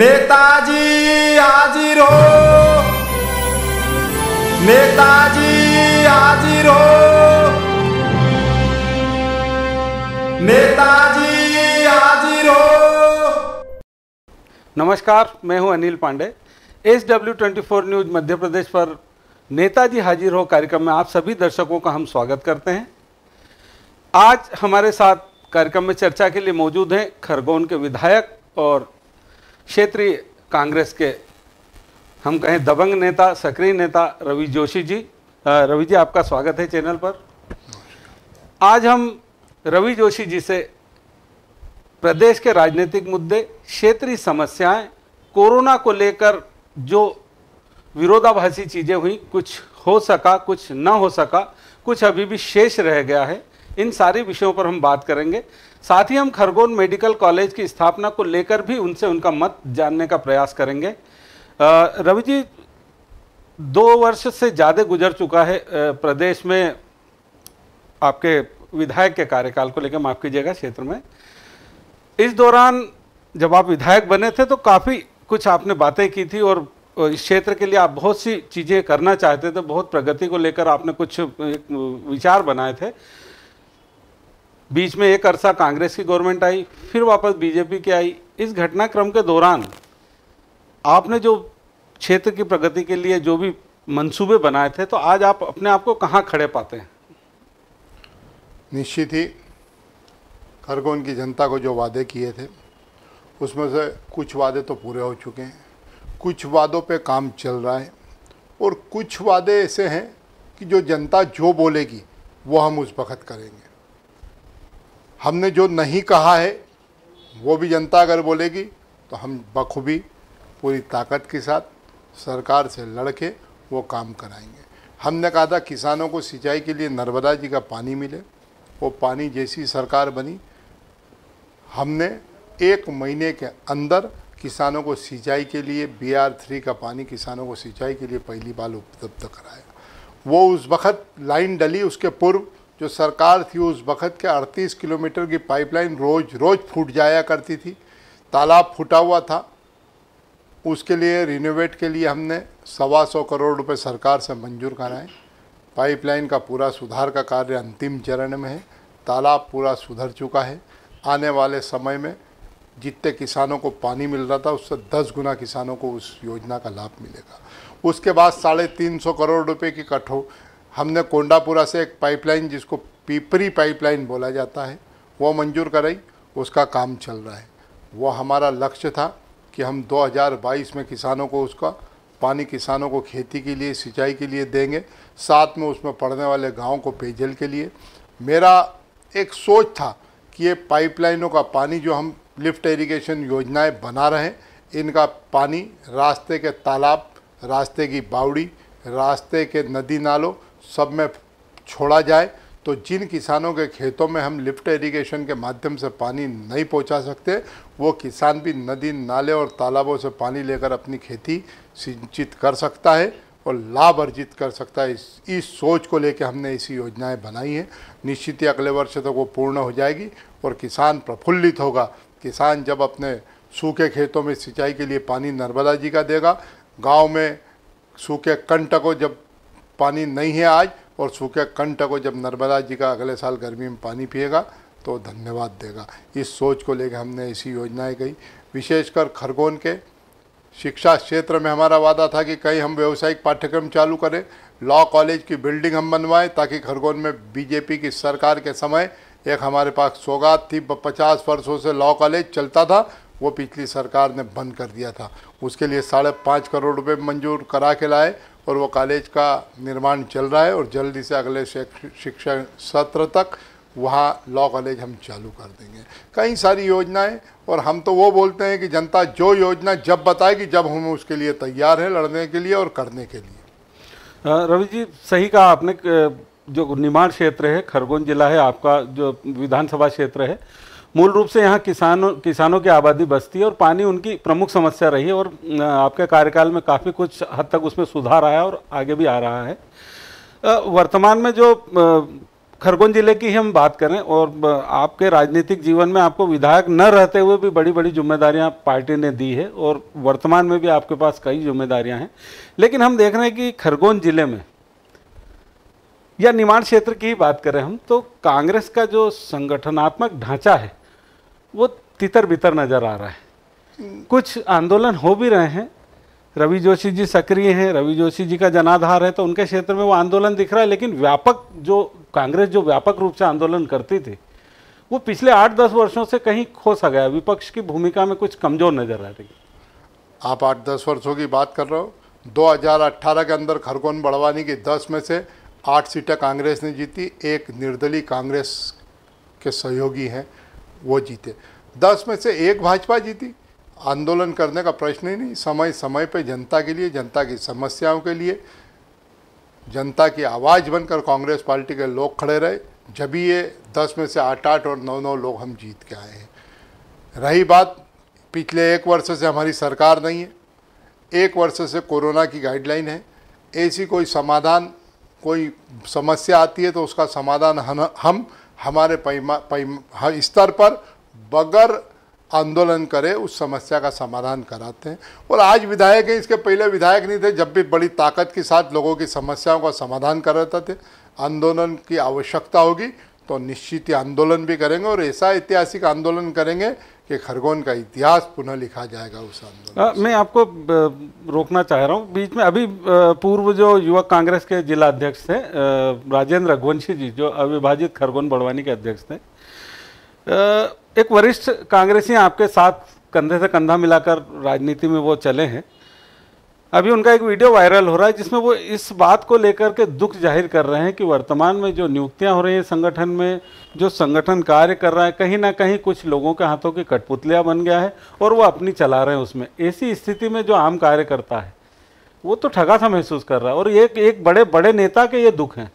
नेताजी हाजिर हो नेताजी हाजिर हो नेताजी हाजिर हो नमस्कार मैं हूं Anil Pandey S W twenty four news Madhya Pradesh पर नेताजी हाजिर हो कार्यक्रम में आप सभी दर्शकों का हम स्वागत करते हैं आज हमारे साथ कार्यक्रम में चर्चा के लिए मौजूद हैं खरगोन के विधायक और क्षेत्रीय कांग्रेस के हम कहें दबंग नेता सक्रिय नेता रवि जोशी जी रवि जी आपका स्वागत है चैनल पर आज हम रवि जोशी जी से प्रदेश के राजनीतिक मुद्दे क्षेत्रीय समस्याएं कोरोना को लेकर जो विरोधाभासी चीज़ें हुई कुछ हो सका कुछ ना हो सका कुछ अभी भी शेष रह गया है इन सारे विषयों पर हम बात करेंगे साथ ही हम खरगोन मेडिकल कॉलेज की स्थापना को लेकर भी उनसे उनका मत जानने का प्रयास करेंगे रवि जी दो वर्ष से ज़्यादा गुजर चुका है प्रदेश में आपके विधायक के कार्यकाल को लेकर माफ कीजिएगा क्षेत्र में इस दौरान जब आप विधायक बने थे तो काफ़ी कुछ आपने बातें की थी और इस क्षेत्र के लिए आप बहुत सी चीज़ें करना चाहते थे बहुत प्रगति को लेकर आपने कुछ विचार बनाए थे बीच में एक अरसा कांग्रेस की गवर्नमेंट आई फिर वापस बीजेपी की आई इस घटनाक्रम के दौरान आपने जो क्षेत्र की प्रगति के लिए जो भी मंसूबे बनाए थे तो आज आप अपने आप को कहाँ खड़े पाते हैं निश्चित ही खरगोन की जनता को जो वादे किए थे उसमें से कुछ वादे तो पूरे हो चुके हैं कुछ वादों पे काम चल रहा है और कुछ वादे ऐसे हैं कि जो जनता जो बोलेगी वो हम उस वक्त करेंगे हमने जो नहीं कहा है वो भी जनता अगर बोलेगी तो हम बखूबी पूरी ताकत के साथ सरकार से लड़के वो काम कराएंगे हमने कहा था किसानों को सिंचाई के लिए नर्मदा जी का पानी मिले वो पानी जैसी सरकार बनी हमने एक महीने के अंदर किसानों को सिंचाई के लिए बी आर थ्री का पानी किसानों को सिंचाई के लिए पहली बार उपलब्ध कराया वो उस वक़्त लाइन डली उसके पूर्व जो सरकार थी उस वक़्त के 38 किलोमीटर की पाइपलाइन रोज़ रोज़ फूट जाया करती थी तालाब फूटा हुआ था उसके लिए रिनोवेट के लिए हमने सवा सौ करोड़ रुपए सरकार से मंजूर कराए पाइपलाइन का पूरा सुधार का कार्य अंतिम चरण में है तालाब पूरा सुधर चुका है आने वाले समय में जितने किसानों को पानी मिल रहा था उससे दस गुना किसानों को उस योजना का लाभ मिलेगा उसके बाद साढ़े तीन सौ करोड़ रुपए की कठोर हमने कोंडापुरा से एक पाइपलाइन जिसको पीपरी पाइपलाइन बोला जाता है वो मंजूर कराई उसका काम चल रहा है वो हमारा लक्ष्य था कि हम 2022 में किसानों को उसका पानी किसानों को खेती के लिए सिंचाई के लिए देंगे साथ में उसमें पड़ने वाले गाँव को पेयजल के लिए मेरा एक सोच था कि ये पाइपलाइनों का पानी जो हम लिफ्ट इरिगेशन योजनाएं बना रहे हैं इनका पानी रास्ते के तालाब रास्ते की बावड़ी रास्ते के नदी नालों सब में छोड़ा जाए तो जिन किसानों के खेतों में हम लिफ्ट इरिगेशन के माध्यम से पानी नहीं पहुंचा सकते वो किसान भी नदी नाले और तालाबों से पानी लेकर अपनी खेती सिंचित कर सकता है और लाभ अर्जित कर सकता है इस इस सोच को लेकर हमने ऐसी योजनाएं बनाई हैं निश्चित ही अगले वर्ष तक तो वो पूर्ण हो जाएगी और किसान प्रफुल्लित होगा किसान जब अपने सूखे खेतों में सिंचाई के लिए पानी नर्मदा जी का देगा गाँव में सूखे कंटकों जब पानी नहीं है आज और सूखे कंठ को जब नर्मदा जी का अगले साल गर्मी में पानी पिएगा तो धन्यवाद देगा इस सोच को लेकर हमने ऐसी योजनाएं कही विशेषकर खरगोन के शिक्षा क्षेत्र में हमारा वादा था कि कहीं हम व्यावसायिक पाठ्यक्रम चालू करें लॉ कॉलेज की बिल्डिंग हम बनवाएं ताकि खरगोन में बीजेपी की सरकार के समय एक हमारे पास सौगात थी पचास वर्षों से लॉ कॉलेज चलता था वो पिछली सरकार ने बंद कर दिया था उसके लिए साढ़े पाँच करोड़ रुपये मंजूर करा के लाए और वो कॉलेज का निर्माण चल रहा है और जल्दी से अगले शिक्षण सत्र तक वहाँ लॉ कॉलेज हम चालू कर देंगे कई सारी योजनाएं और हम तो वो बोलते हैं कि जनता जो योजना जब बताएगी जब हम उसके लिए तैयार हैं लड़ने के लिए और करने के लिए रवि जी सही कहा आपने जो निर्माण क्षेत्र है खरगोन जिला है आपका जो विधानसभा क्षेत्र है मूल रूप से यहाँ किसानों किसानों की आबादी बसती है और पानी उनकी प्रमुख समस्या रही है और आपके कार्यकाल में काफ़ी कुछ हद तक उसमें सुधार आया और आगे भी आ रहा है वर्तमान में जो खरगोन जिले की ही हम बात करें और आपके राजनीतिक जीवन में आपको विधायक न रहते हुए भी बड़ी बड़ी जिम्मेदारियां पार्टी ने दी है और वर्तमान में भी आपके पास कई जिम्मेदारियां हैं लेकिन हम देख रहे हैं कि खरगोन जिले में या निर्माण क्षेत्र की ही बात करें हम तो कांग्रेस का जो संगठनात्मक ढांचा है वो तितर बितर नज़र आ रहा है कुछ आंदोलन हो भी रहे हैं रवि जोशी जी सक्रिय हैं रवि जोशी जी का जनाधार है तो उनके क्षेत्र में वो आंदोलन दिख रहा है लेकिन व्यापक जो कांग्रेस जो व्यापक रूप से आंदोलन करती थी वो पिछले आठ दस वर्षों से कहीं खोसा गया विपक्ष की भूमिका में कुछ कमज़ोर नज़र आ रही आप आठ दस वर्षों की बात कर रहे हो 2018 के अंदर खरगोन बड़वानी की 10 में से आठ सीटें कांग्रेस ने जीती एक निर्दलीय कांग्रेस के सहयोगी हैं वो जीते दस में से एक भाजपा जीती आंदोलन करने का प्रश्न ही नहीं समय समय पर जनता के लिए जनता की समस्याओं के लिए जनता की आवाज़ बनकर कांग्रेस पार्टी के लोग खड़े रहे जब ये दस में से आठ आठ और नौ नौ लोग हम जीत के आए हैं रही बात पिछले एक वर्ष से हमारी सरकार नहीं है एक वर्ष से कोरोना की गाइडलाइन है ऐसी कोई समाधान कोई समस्या आती है तो उसका समाधान हम हमारे पैमा पैम स्तर पर बगैर आंदोलन करे उस समस्या का समाधान कराते हैं और आज विधायक हैं इसके पहले विधायक नहीं थे जब भी बड़ी ताकत के साथ लोगों की समस्याओं का समाधान कराते थे आंदोलन की आवश्यकता होगी तो निश्चित ही आंदोलन भी करेंगे और ऐसा ऐतिहासिक आंदोलन करेंगे कि खरगोन का इतिहास पुनः लिखा जाएगा उस आंदोलन मैं आपको रोकना चाह रहा हूँ बीच में अभी पूर्व जो युवक कांग्रेस के जिला अध्यक्ष थे राजेंद्र रघुवंशी जी जो अविभाजित खरगोन बड़वानी के अध्यक्ष थे एक वरिष्ठ कांग्रेसी आपके साथ कंधे से कंधा मिलाकर राजनीति में वो चले हैं अभी उनका एक वीडियो वायरल हो रहा है जिसमें वो इस बात को लेकर के दुख जाहिर कर रहे हैं कि वर्तमान में जो नियुक्तियां हो रही हैं संगठन में जो संगठन कार्य कर रहा है कहीं ना कहीं कुछ लोगों के हाथों की कठपुतलियाँ बन गया है और वो अपनी चला रहे हैं उसमें ऐसी स्थिति में जो आम कार्यकर्ता है वो तो ठगा सा महसूस कर रहा है और एक एक बड़े बड़े नेता के ये दुख हैं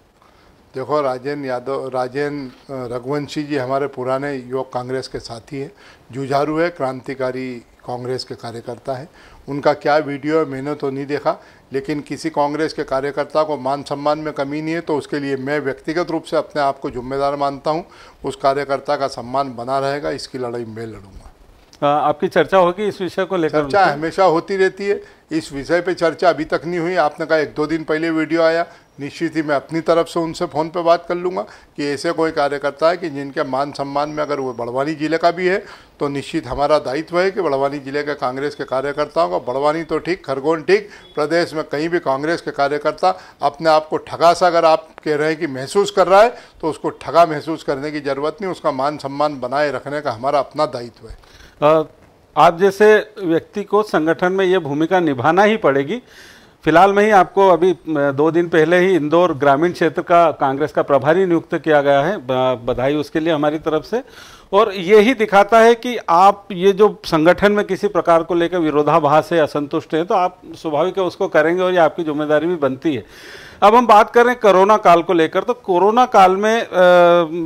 देखो राजेंद्र यादव राजेंद्र रघुवंशी जी हमारे पुराने युवक कांग्रेस के साथी हैं जुझारू है क्रांतिकारी कांग्रेस के कार्यकर्ता है उनका क्या वीडियो है मैंने तो नहीं देखा लेकिन किसी कांग्रेस के कार्यकर्ता को मान सम्मान में कमी नहीं है तो उसके लिए मैं व्यक्तिगत रूप से अपने आप को जिम्मेदार मानता हूँ उस कार्यकर्ता का सम्मान बना रहेगा इसकी लड़ाई मैं लड़ूंगा आपकी चर्चा होगी इस विषय को लेकर चर्चा हमेशा होती रहती है इस विषय पे चर्चा अभी तक नहीं हुई आपने कहा एक दो दिन पहले वीडियो आया निश्चित ही मैं अपनी तरफ से उनसे फ़ोन पे बात कर लूँगा कि ऐसे कोई कार्यकर्ता है कि जिनके मान सम्मान में अगर वो बड़वानी जिले का भी है तो निश्चित हमारा दायित्व है कि बड़वानी जिले के कांग्रेस के कार्यकर्ताओं का बड़वानी तो ठीक खरगोन ठीक प्रदेश में कहीं भी कांग्रेस के कार्यकर्ता अपने आप को ठगा सा अगर आप कह रहे हैं कि महसूस कर रहा है तो उसको ठगा महसूस करने की ज़रूरत नहीं उसका मान सम्मान बनाए रखने का हमारा अपना दायित्व है आप जैसे व्यक्ति को संगठन में ये भूमिका निभाना ही पड़ेगी फिलहाल में ही आपको अभी दो दिन पहले ही इंदौर ग्रामीण क्षेत्र का कांग्रेस का प्रभारी नियुक्त किया गया है बधाई उसके लिए हमारी तरफ से और ये ही दिखाता है कि आप ये जो संगठन में किसी प्रकार को लेकर विरोधाभास है असंतुष्ट है तो आप स्वाभाविक है उसको करेंगे और ये आपकी जिम्मेदारी भी बनती है अब हम बात करें कोरोना काल को लेकर तो कोरोना काल में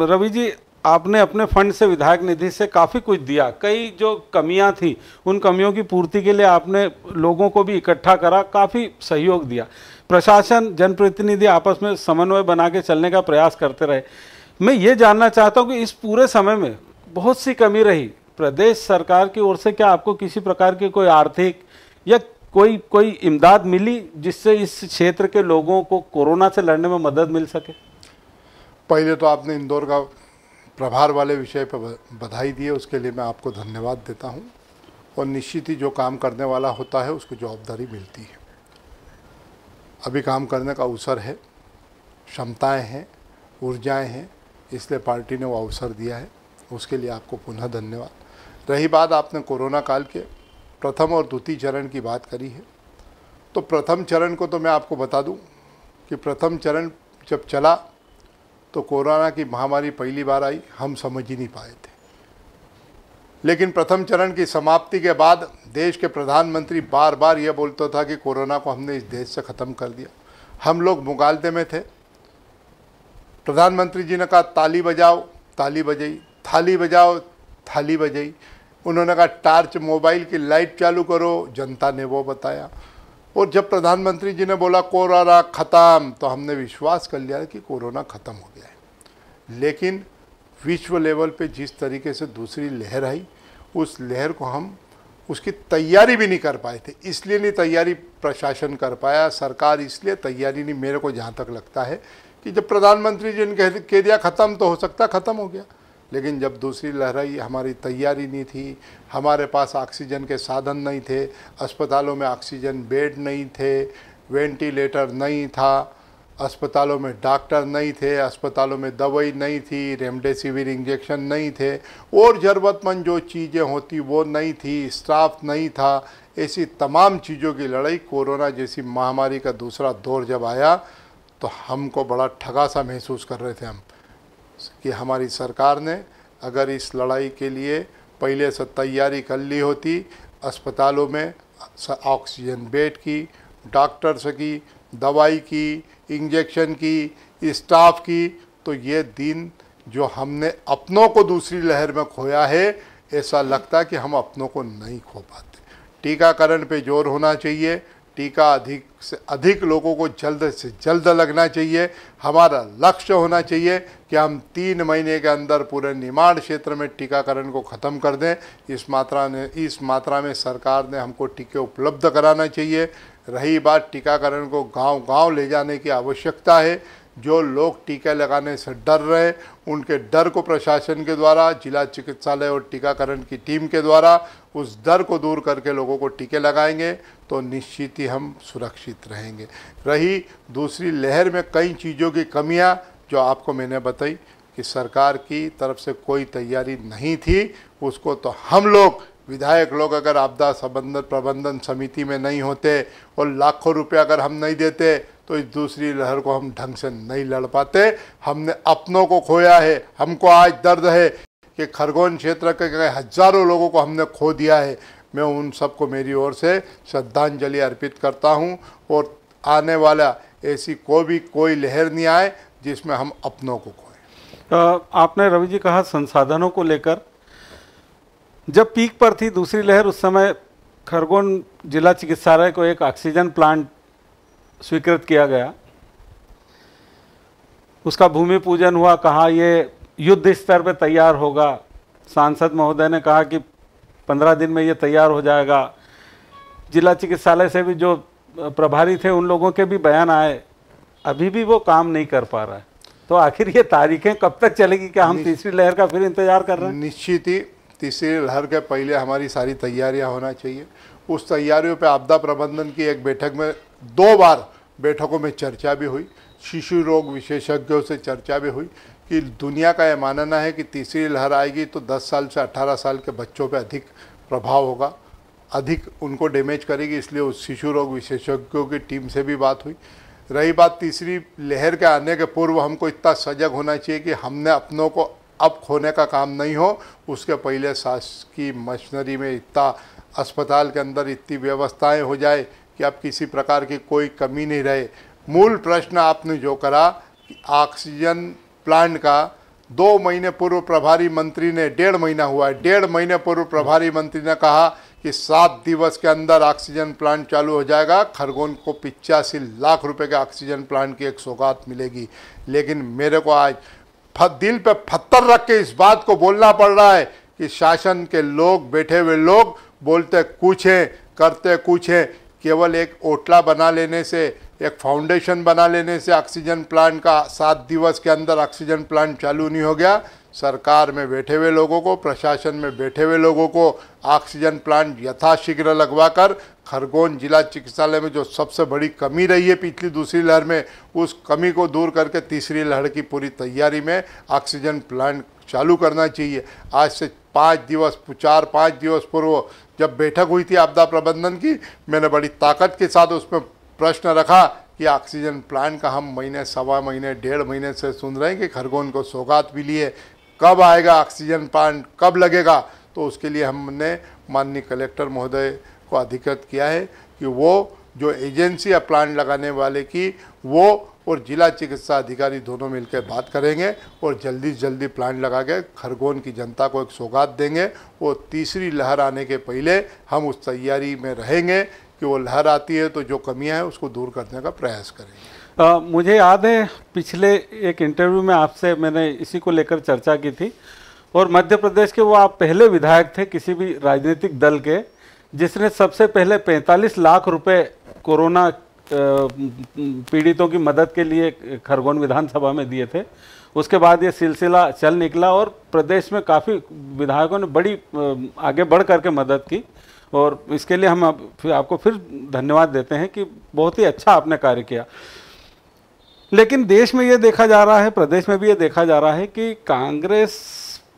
रवि जी आपने अपने फंड से विधायक निधि से काफ़ी कुछ दिया कई जो कमियां थी उन कमियों की पूर्ति के लिए आपने लोगों को भी इकट्ठा करा काफ़ी सहयोग दिया प्रशासन जनप्रतिनिधि आपस में समन्वय बना के चलने का प्रयास करते रहे मैं ये जानना चाहता हूँ कि इस पूरे समय में बहुत सी कमी रही प्रदेश सरकार की ओर से क्या आपको किसी प्रकार की कोई आर्थिक या कोई कोई इमदाद मिली जिससे इस क्षेत्र के लोगों को कोरोना से लड़ने में मदद मिल सके पहले तो आपने इंदौर का प्रभार वाले विषय पर बधाई दी है उसके लिए मैं आपको धन्यवाद देता हूँ और निश्चित ही जो काम करने वाला होता है उसको जवाबदारी मिलती है अभी काम करने का अवसर है क्षमताएं हैं ऊर्जाएं हैं इसलिए पार्टी ने वो अवसर दिया है उसके लिए आपको पुनः धन्यवाद रही बात आपने कोरोना काल के प्रथम और द्वितीय चरण की बात करी है तो प्रथम चरण को तो मैं आपको बता दूं कि प्रथम चरण जब चला तो कोरोना की महामारी पहली बार आई हम समझ ही नहीं पाए थे लेकिन प्रथम चरण की समाप्ति के बाद देश के प्रधानमंत्री बार बार ये बोलता था कि कोरोना को हमने इस देश से ख़त्म कर दिया हम लोग मुगालते में थे प्रधानमंत्री जी ने कहा ताली बजाओ ताली बजाई थाली बजाओ थाली बजाई उन्होंने कहा टार्च मोबाइल की लाइट चालू करो जनता ने वो बताया और जब प्रधानमंत्री जी ने बोला कोरोना ख़त्म तो हमने विश्वास कर लिया कि कोरोना ख़त्म हो गया है लेकिन विश्व लेवल पे जिस तरीके से दूसरी लहर आई उस लहर को हम उसकी तैयारी भी नहीं कर पाए थे इसलिए नहीं तैयारी प्रशासन कर पाया सरकार इसलिए तैयारी नहीं मेरे को जहाँ तक लगता है कि जब प्रधानमंत्री जी ने कह दिया ख़त्म तो हो सकता ख़त्म हो गया लेकिन जब दूसरी लहर आई हमारी तैयारी नहीं थी हमारे पास ऑक्सीजन के साधन नहीं थे अस्पतालों में ऑक्सीजन बेड नहीं थे वेंटिलेटर नहीं था अस्पतालों में डॉक्टर नहीं थे अस्पतालों में दवाई नहीं थी रेमडेसिविर इंजेक्शन नहीं थे और ज़रूरतमंद जो चीज़ें होती वो नहीं थी स्टाफ नहीं था ऐसी तमाम चीज़ों की लड़ाई कोरोना जैसी महामारी का दूसरा दौर जब आया तो हमको बड़ा ठगासा महसूस कर रहे थे हम कि हमारी सरकार ने अगर इस लड़ाई के लिए पहले से तैयारी कर ली होती अस्पतालों में ऑक्सीजन बेड की डॉक्टर्स की दवाई की इंजेक्शन की स्टाफ की तो ये दिन जो हमने अपनों को दूसरी लहर में खोया है ऐसा लगता कि हम अपनों को नहीं खो पाते टीकाकरण पे जोर होना चाहिए टीका अधिक से अधिक लोगों को जल्द से जल्द लगना चाहिए हमारा लक्ष्य होना चाहिए कि हम तीन महीने के अंदर पूरे निर्माण क्षेत्र में टीकाकरण को ख़त्म कर दें इस मात्रा ने इस मात्रा में सरकार ने हमको टीके उपलब्ध कराना चाहिए रही बात टीकाकरण को गांव-गांव ले जाने की आवश्यकता है जो लोग टीका लगाने से डर रहे उनके डर को प्रशासन के द्वारा जिला चिकित्सालय और टीकाकरण की टीम के द्वारा उस डर को दूर करके लोगों को टीके लगाएंगे तो निश्चित ही हम सुरक्षित रहेंगे रही दूसरी लहर में कई चीज़ों की कमियां जो आपको मैंने बताई कि सरकार की तरफ से कोई तैयारी नहीं थी उसको तो हम लोग विधायक लोग अगर आपदा संबंधन प्रबंधन समिति में नहीं होते और लाखों रुपये अगर हम नहीं देते तो इस दूसरी लहर को हम ढंग से नहीं लड़ पाते हमने अपनों को खोया है हमको आज दर्द है कि खरगोन क्षेत्र के हजारों लोगों को हमने खो दिया है मैं उन सबको मेरी ओर से श्रद्धांजलि अर्पित करता हूँ और आने वाला ऐसी कोई भी कोई लहर नहीं आए जिसमें हम अपनों को खोएं आपने रवि जी कहा संसाधनों को लेकर जब पीक पर थी दूसरी लहर उस समय खरगोन जिला चिकित्सालय को एक ऑक्सीजन प्लांट स्वीकृत किया गया उसका भूमि पूजन हुआ कहा ये युद्ध स्तर पर तैयार होगा सांसद महोदय ने कहा कि पंद्रह दिन में ये तैयार हो जाएगा जिला चिकित्सालय से भी जो प्रभारी थे उन लोगों के भी बयान आए अभी भी वो काम नहीं कर पा रहा है तो आखिर ये तारीखें कब तक चलेगी क्या हम तीसरी लहर का फिर इंतजार कर रहे हैं निश्चित ही तीसरी लहर के पहले हमारी सारी तैयारियां होना चाहिए उस तैयारियों पे आपदा प्रबंधन की एक बैठक में दो बार बैठकों में चर्चा भी हुई शिशु रोग विशेषज्ञों से चर्चा भी हुई कि दुनिया का यह मानना है कि तीसरी लहर आएगी तो 10 साल से 18 साल के बच्चों पे अधिक प्रभाव होगा अधिक उनको डैमेज करेगी इसलिए उस शिशु रोग विशेषज्ञों की टीम से भी बात हुई रही बात तीसरी लहर के आने के पूर्व हमको इतना सजग होना चाहिए कि हमने अपनों को अब खोने का काम नहीं हो उसके पहले सास की मशीनरी में इतना अस्पताल के अंदर इतनी व्यवस्थाएं हो जाए कि अब किसी प्रकार की कोई कमी नहीं रहे मूल प्रश्न आपने जो करा कि ऑक्सीजन प्लांट का दो महीने पूर्व प्रभारी मंत्री ने डेढ़ महीना हुआ है डेढ़ महीने पूर्व प्रभारी मंत्री ने कहा कि सात दिवस के अंदर ऑक्सीजन प्लांट चालू हो जाएगा खरगोन को पिचासी लाख रुपए के ऑक्सीजन प्लांट की एक सौगात मिलेगी लेकिन मेरे को आज दिल पे पत्थर रख के इस बात को बोलना पड़ रहा है कि शासन के लोग बैठे हुए लोग बोलते कुछ हैं करते कुछ हैं केवल एक ओटला बना लेने से एक फाउंडेशन बना लेने से ऑक्सीजन प्लांट का सात दिवस के अंदर ऑक्सीजन प्लांट चालू नहीं हो गया सरकार में बैठे हुए लोगों को प्रशासन में बैठे हुए लोगों को ऑक्सीजन प्लांट यथाशीघ्र लगवा कर खरगोन जिला चिकित्सालय में जो सबसे बड़ी कमी रही है पिछली दूसरी लहर में उस कमी को दूर करके तीसरी लहर की पूरी तैयारी में ऑक्सीजन प्लांट चालू करना चाहिए आज से पाँच दिवस चार पाँच दिवस पूर्व जब बैठक हुई थी आपदा प्रबंधन की मैंने बड़ी ताकत के साथ उसमें प्रश्न रखा कि ऑक्सीजन प्लांट का हम महीने सवा महीने डेढ़ महीने से सुन रहे हैं कि खरगोन को सौगात भी है कब आएगा ऑक्सीजन प्लांट कब लगेगा तो उसके लिए हमने माननीय कलेक्टर महोदय को अधिकृत किया है कि वो जो एजेंसी या प्लांट लगाने वाले की वो और जिला चिकित्सा अधिकारी दोनों मिलकर बात करेंगे और जल्दी से जल्दी प्लांट लगा के खरगोन की जनता को एक सौगात देंगे और तीसरी लहर आने के पहले हम उस तैयारी में रहेंगे कि वो लहर आती है तो जो कमियां हैं उसको दूर करने का प्रयास करें आ, मुझे याद है पिछले एक इंटरव्यू में आपसे मैंने इसी को लेकर चर्चा की थी और मध्य प्रदेश के वो आप पहले विधायक थे किसी भी राजनीतिक दल के जिसने सबसे पहले 45 लाख रुपए कोरोना पीड़ितों की मदद के लिए खरगोन विधानसभा में दिए थे उसके बाद ये सिलसिला चल निकला और प्रदेश में काफ़ी विधायकों ने बड़ी आगे बढ़ करके मदद की और इसके लिए हम आप, फिर आपको फिर धन्यवाद देते हैं कि बहुत ही अच्छा आपने कार्य किया लेकिन देश में ये देखा जा रहा है प्रदेश में भी ये देखा जा रहा है कि कांग्रेस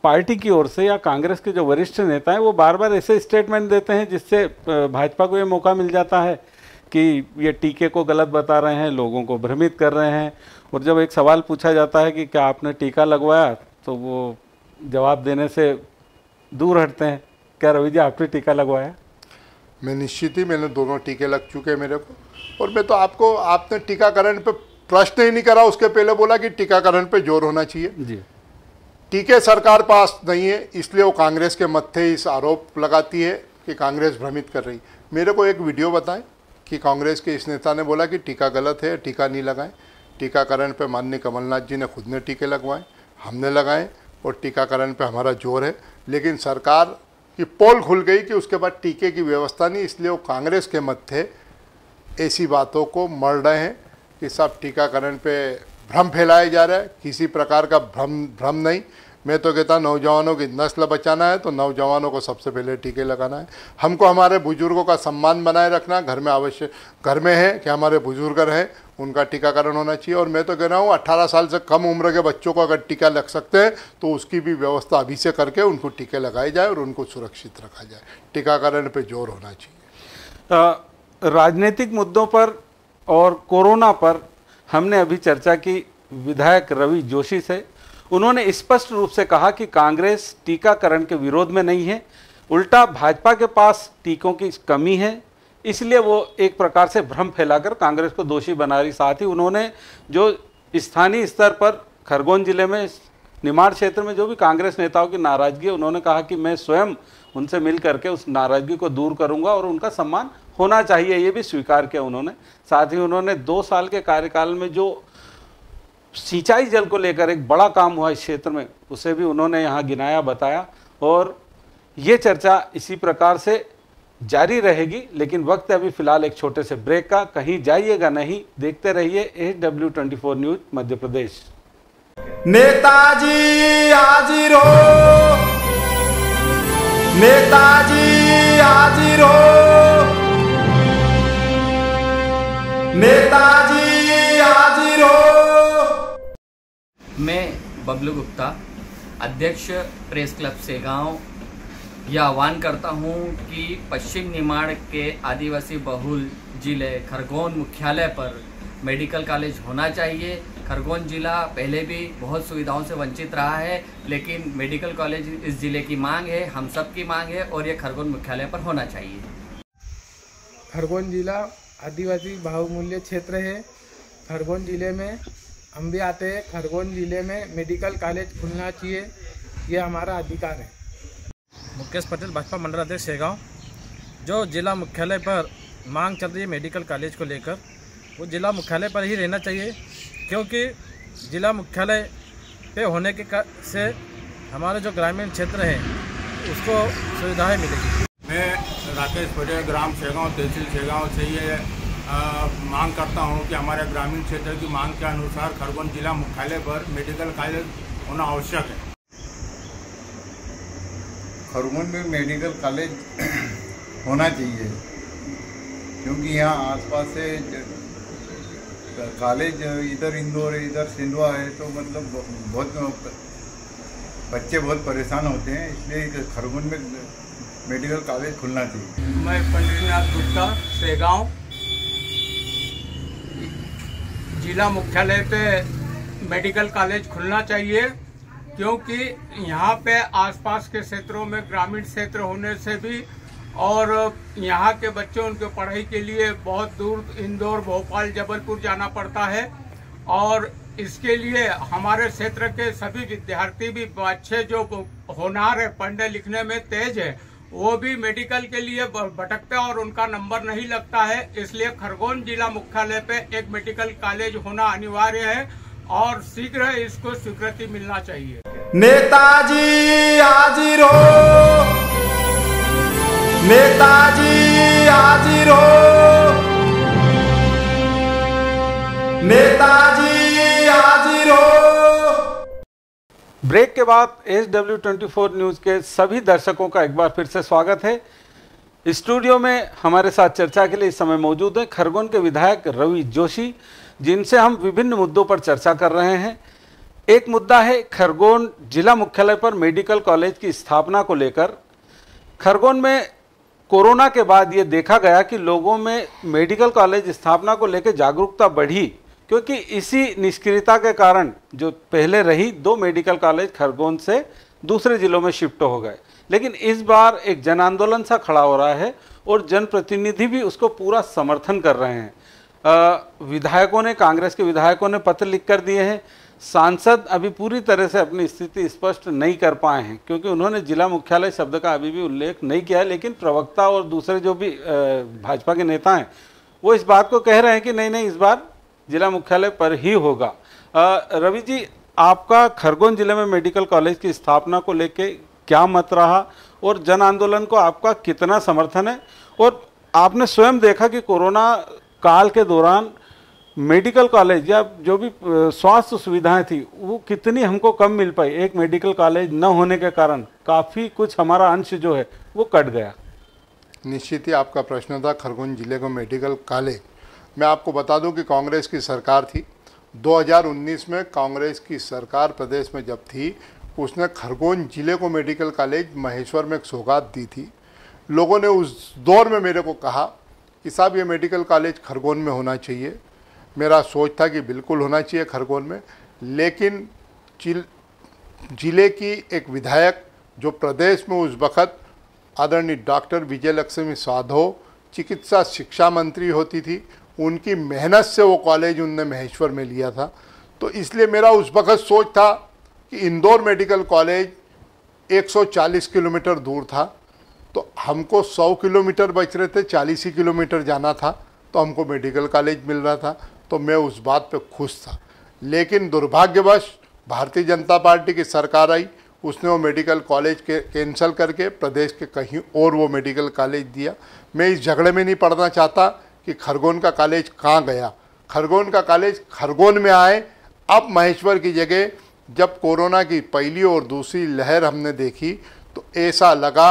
पार्टी की ओर से या कांग्रेस के जो वरिष्ठ नेता हैं वो बार बार ऐसे स्टेटमेंट देते हैं जिससे भाजपा को ये मौका मिल जाता है कि ये टीके को गलत बता रहे हैं लोगों को भ्रमित कर रहे हैं और जब एक सवाल पूछा जाता है कि क्या आपने टीका लगवाया तो वो जवाब देने से दूर हटते हैं क्या रवि जी आपने टीका लगवाया मैं निश्चित ही मैंने दोनों टीके लग चुके हैं मेरे को और मैं तो आपको आपने टीकाकरण पे प्रश्न ही नहीं करा उसके पहले बोला कि टीकाकरण पे जोर होना चाहिए टीके सरकार पास नहीं है इसलिए वो कांग्रेस के मत्थे इस आरोप लगाती है कि कांग्रेस भ्रमित कर रही मेरे को एक वीडियो बताएं कि कांग्रेस के इस नेता ने बोला कि टीका गलत है टीका नहीं लगाएं टीकाकरण पर माननीय कमलनाथ जी ने खुद ने टीके लगवाएं हमने लगाएं और टीकाकरण पर हमारा जोर है लेकिन सरकार कि पोल खुल गई कि उसके बाद टीके की व्यवस्था नहीं इसलिए वो कांग्रेस के मत थे ऐसी बातों को मर रहे हैं कि सब टीकाकरण पे भ्रम फैलाया जा रहा है किसी प्रकार का भ्रम भ्रम नहीं मैं तो कहता नौजवानों की नस्ल बचाना है तो नौजवानों को सबसे पहले टीके लगाना है हमको हमारे बुजुर्गों का सम्मान बनाए रखना घर में आवश्यक घर में है कि हमारे बुजुर्ग रहें उनका टीकाकरण होना चाहिए और मैं तो कह रहा हूँ अट्ठारह साल से कम उम्र के बच्चों को अगर टीका लग सकते हैं तो उसकी भी व्यवस्था अभी से करके उनको टीके लगाए जाए और उनको सुरक्षित रखा जाए टीकाकरण पर जोर होना चाहिए राजनीतिक मुद्दों पर और कोरोना पर हमने अभी चर्चा की विधायक रवि जोशी से उन्होंने स्पष्ट रूप से कहा कि कांग्रेस टीकाकरण के विरोध में नहीं है उल्टा भाजपा के पास टीकों की कमी है इसलिए वो एक प्रकार से भ्रम फैलाकर कांग्रेस को दोषी बना रही साथ ही उन्होंने जो स्थानीय स्तर पर खरगोन जिले में निमाड़ क्षेत्र में जो भी कांग्रेस नेताओं की नाराज़गी है उन्होंने कहा कि मैं स्वयं उनसे मिल करके उस नाराज़गी को दूर करूंगा और उनका सम्मान होना चाहिए ये भी स्वीकार किया उन्होंने साथ ही उन्होंने दो साल के कार्यकाल में जो सिंचाई जल को लेकर एक बड़ा काम हुआ इस क्षेत्र में उसे भी उन्होंने यहाँ गिनाया बताया और ये चर्चा इसी प्रकार से जारी रहेगी लेकिन वक्त है अभी फिलहाल एक छोटे से ब्रेक का कहीं जाइएगा नहीं देखते रहिए H W twenty four news Madhya Pradesh नेताजी हाजिर हो नेताजी हाजिर हो नेताजी हाजिर हो मैं बबलू गुप्ता अध्यक्ष प्रेस क्लब से गांव यह आह्वान करता हूँ कि पश्चिम निमाड़ के आदिवासी बहुल जिले खरगोन मुख्यालय पर मेडिकल कॉलेज होना चाहिए खरगोन जिला पहले भी बहुत सुविधाओं से वंचित रहा है लेकिन मेडिकल कॉलेज इस ज़िले की मांग है हम सब की मांग है और ये खरगोन मुख्यालय पर होना चाहिए खरगोन जिला आदिवासी बहुमूल्य क्षेत्र है खरगोन जिले में हम भी आते हैं खरगोन जिले में मेडिकल कॉलेज खुलना चाहिए यह हमारा अधिकार है मुकेश पटेल भाजपा मंडल अध्यक्ष शेगांव जो जिला मुख्यालय पर मांग चल रही है मेडिकल कॉलेज को लेकर वो जिला मुख्यालय पर ही रहना चाहिए क्योंकि जिला मुख्यालय पे होने के से हमारे जो ग्रामीण क्षेत्र है उसको सुविधाएं मिलेगी मैं राकेश पटेल ग्राम शेगांव तहसील शेगांव से ये मांग करता हूँ कि हमारे ग्रामीण क्षेत्र की मांग के अनुसार खरगोन जिला मुख्यालय पर मेडिकल कॉलेज होना आवश्यक है खरगोन में मेडिकल कॉलेज होना चाहिए क्योंकि यहाँ आसपास से कॉलेज इधर इंदौर है इधर सिंधवा है तो मतलब बहुत बच्चे बहुत परेशान होते हैं इसलिए खरगोन में मेडिकल कॉलेज खुलना चाहिए मैं नाथ गुप्ता सेगांव जिला मुख्यालय पे मेडिकल कॉलेज खुलना चाहिए क्योंकि यहाँ पे आसपास के क्षेत्रों में ग्रामीण क्षेत्र होने से भी और यहाँ के बच्चे उनके पढ़ाई के लिए बहुत दूर इंदौर भोपाल जबलपुर जाना पड़ता है और इसके लिए हमारे क्षेत्र के सभी विद्यार्थी भी अच्छे जो होनहार है पढ़ने लिखने में तेज है वो भी मेडिकल के लिए भटकते और उनका नंबर नहीं लगता है इसलिए खरगोन जिला मुख्यालय पे एक मेडिकल कॉलेज होना अनिवार्य है और शीघ्र इसको स्वीकृति मिलना चाहिए नेताजी हाजिर हो नेताजी हाजिर हो नेताजी हाजिर हो ब्रेक के बाद S W twenty four news के सभी दर्शकों का एक बार फिर से स्वागत है स्टूडियो में हमारे साथ चर्चा के लिए इस समय मौजूद हैं खरगोन के विधायक रवि जोशी जिनसे हम विभिन्न मुद्दों पर चर्चा कर रहे हैं एक मुद्दा है खरगोन जिला मुख्यालय पर मेडिकल कॉलेज की स्थापना को लेकर खरगोन में कोरोना के बाद ये देखा गया कि लोगों में मेडिकल कॉलेज स्थापना को लेकर जागरूकता बढ़ी क्योंकि इसी निष्क्रियता के कारण जो पहले रही दो मेडिकल कॉलेज खरगोन से दूसरे जिलों में शिफ्ट हो गए लेकिन इस बार एक जन आंदोलन सा खड़ा हो रहा है और जनप्रतिनिधि भी उसको पूरा समर्थन कर रहे हैं विधायकों ने कांग्रेस के विधायकों ने पत्र लिख कर दिए हैं सांसद अभी पूरी तरह से अपनी स्थिति स्पष्ट नहीं कर पाए हैं क्योंकि उन्होंने जिला मुख्यालय शब्द का अभी भी उल्लेख नहीं किया है लेकिन प्रवक्ता और दूसरे जो भी भाजपा के नेता हैं वो इस बात को कह रहे हैं कि नहीं नहीं इस बार जिला मुख्यालय पर ही होगा रवि जी आपका खरगोन जिले में मेडिकल कॉलेज की स्थापना को लेके क्या मत रहा और जन आंदोलन को आपका कितना समर्थन है और आपने स्वयं देखा कि कोरोना काल के दौरान मेडिकल कॉलेज या जो भी स्वास्थ्य सुविधाएं थी वो कितनी हमको कम मिल पाई एक मेडिकल कॉलेज न होने के कारण काफ़ी कुछ हमारा अंश जो है वो कट गया निश्चित ही आपका प्रश्न था खरगोन जिले को मेडिकल कॉलेज मैं आपको बता दूं कि कांग्रेस की सरकार थी 2019 में कांग्रेस की सरकार प्रदेश में जब थी उसने खरगोन जिले को मेडिकल कॉलेज महेश्वर में एक सौगात दी थी लोगों ने उस दौर में मेरे को कहा कि साहब ये मेडिकल कॉलेज खरगोन में होना चाहिए मेरा सोच था कि बिल्कुल होना चाहिए खरगोन में लेकिन जिले की एक विधायक जो प्रदेश में उस वक़्त आदरणीय डॉक्टर विजय लक्ष्मी साधो चिकित्सा शिक्षा मंत्री होती थी उनकी मेहनत से वो कॉलेज उनने महेश्वर में लिया था तो इसलिए मेरा उस वक़्त सोच था कि इंदौर मेडिकल कॉलेज 140 किलोमीटर दूर था तो हमको 100 किलोमीटर बच रहे थे 40 ही किलोमीटर जाना था तो हमको मेडिकल कॉलेज मिल रहा था तो मैं उस बात पे खुश था लेकिन दुर्भाग्यवश भारतीय जनता पार्टी की सरकार आई उसने वो मेडिकल कॉलेज के कैंसिल करके प्रदेश के कहीं और वो मेडिकल कॉलेज दिया मैं इस झगड़े में नहीं पढ़ना चाहता कि खरगोन का कॉलेज कहाँ गया खरगोन का कॉलेज खरगोन में आए अब महेश्वर की जगह जब कोरोना की पहली और दूसरी लहर हमने देखी तो ऐसा लगा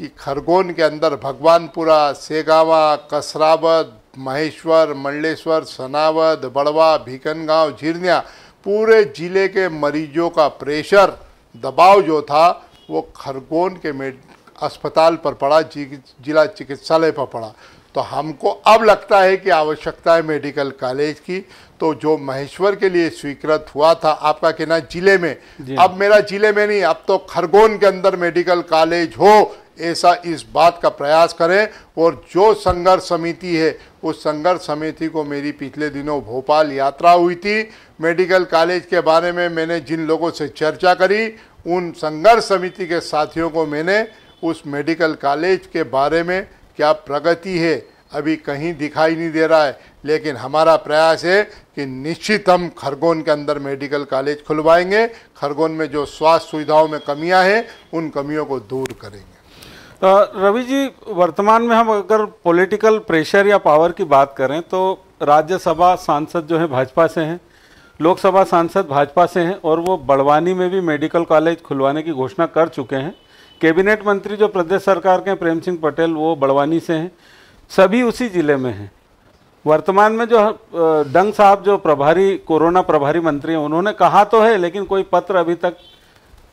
कि खरगोन के अंदर भगवानपुरा सेगावा कसरावद महेश्वर मंडलेश्वर सनावद बड़वा भीकनगांव झिरनिया पूरे ज़िले के मरीजों का प्रेशर दबाव जो था वो खरगोन के मेड अस्पताल पर पड़ा जिला चिकित्सालय पर पड़ा तो हमको अब लगता है कि आवश्यकता है मेडिकल कॉलेज की तो जो महेश्वर के लिए स्वीकृत हुआ था आपका कहना जिले में अब मेरा जिले में नहीं अब तो खरगोन के अंदर मेडिकल कॉलेज हो ऐसा इस बात का प्रयास करें और जो संघर्ष समिति है उस संघर्ष समिति को मेरी पिछले दिनों भोपाल यात्रा हुई थी मेडिकल कॉलेज के बारे में मैंने जिन लोगों से चर्चा करी उन संघर्ष समिति के साथियों को मैंने उस मेडिकल कॉलेज के बारे में क्या प्रगति है अभी कहीं दिखाई नहीं दे रहा है लेकिन हमारा प्रयास है कि निश्चित हम खरगोन के अंदर मेडिकल कॉलेज खुलवाएंगे खरगोन में जो स्वास्थ्य सुविधाओं में कमियां हैं उन कमियों को दूर करेंगे रवि जी वर्तमान में हम अगर पॉलिटिकल प्रेशर या पावर की बात करें तो राज्यसभा सांसद जो है भाजपा से हैं लोकसभा सांसद भाजपा से हैं और वो बड़वानी में भी मेडिकल कॉलेज खुलवाने की घोषणा कर चुके हैं कैबिनेट मंत्री जो प्रदेश सरकार के प्रेम सिंह पटेल वो बड़वानी से हैं सभी उसी ज़िले में हैं वर्तमान में जो डंग साहब जो प्रभारी कोरोना प्रभारी मंत्री हैं उन्होंने कहा तो है लेकिन कोई पत्र अभी तक